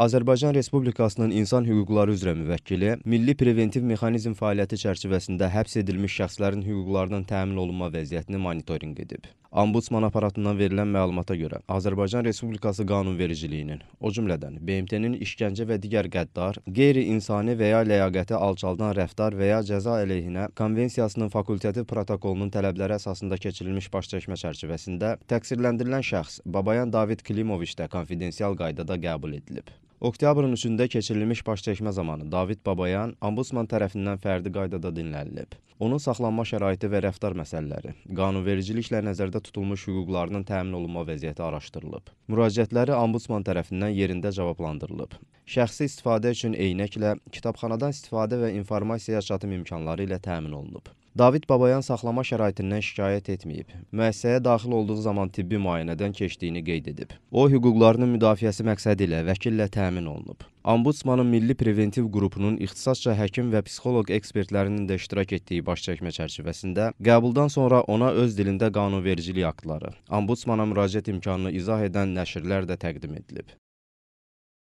Azərbaycan Respublikasının İnsan Hüquqları üzrə müvəkkili Milli Preventiv Mexanizm fəaliyyəti çərçivəsində həbs edilmiş şəxslərin hüquqlarının təmin olunma vəziyyətini monitorinq edib. Ombudsman aparatından verilən məlumata görə Azərbaycan Respublikası qanunvericiliyinin, o cümlədən BMT-nin işgəncə və digər qəddar, qeyri-insani və ya ləyaqəti alçaldan rəftar və ya cəza əleyhinə konvensiyasının fakultativ protokolunun tələbləri əsasında keçirilmiş başçəkmə çərçivəsində təqsirləndirilən şəxs Babayan David Klimoviç də konfidensial qaydada qəbul edilib. Oktyabrın 3-də keçirilmiş başçəkmə zamanı David Babayan Ambusman tərəfindən fərdi qaydada dinlənilib onun saxlanma şəraiti və rəftar məsələləri, qanunvericiliklə nəzərdə tutulmuş hüquqlarının təmin olunma vəziyyəti araşdırılıb. Müraciətləri ombudsman tərəfindən yerində cavablandırılıb. Şəxsi istifadə üçün eynəklə, kitabxanadan istifadə və informasiya çatım imkanları ilə təmin olunub. David Babayan saxlama şəraitindən şikayət etməyib. Müəssisəyə daxil olduğu zaman tibbi müayinədən keçdiyini qeyd edib. O, hüquqlarının müdafiəsi məqsədi ilə vəkillə təmin olunub. Ombudsmanın Milli Preventiv qrupunun ixtisasca həkim və psixoloq ekspertlərinin də iştirak etdiyi başçəkmə çərçivəsində qəbuldan sonra ona öz dilində qanunvericilik aktları, ombudsmana müraciət imkanını izah edən nəşrlər də təqdim edilib.